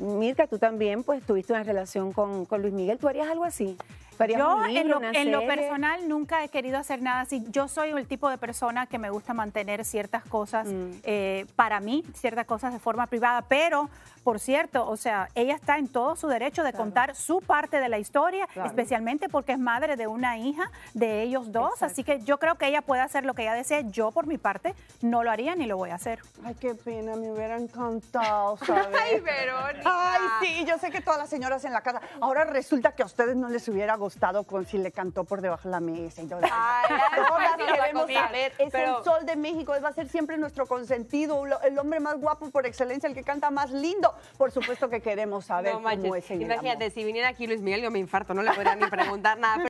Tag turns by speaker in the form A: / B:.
A: Mirka, tú también pues tuviste una relación con, Luis Miguel, ¿tú harías algo así? Yo en, lo, personal nunca he querido hacer nada así. Yo soy el tipo de persona que me gusta mantener ciertas cosas mm. eh, para mí, ciertas cosas de forma privada, pero por cierto, o sea, ella está en todo su derecho de contar su parte de la historia, especialmente porque es madre de una hija de ellos dos, así que yo creo que ella puede hacer lo que ella desee. Yo por mi parte no lo haría ni lo voy a hacer.
B: Ay, qué pena, me hubiera encantado. ¿sabes? Ay, Verónica y yo sé que todas las señoras en la casa, ahora resulta que a ustedes no les hubiera gustado con si le cantó por debajo de la mesa pues, es el sol de México, va a ser siempre nuestro consentido, el hombre más guapo por excelencia, el que canta más lindo. Por supuesto que queremos saber cómo es Imagínate,
C: si viniera aquí Luis Miguel, yo me infarto, no le podría ni preguntar nada. Pero...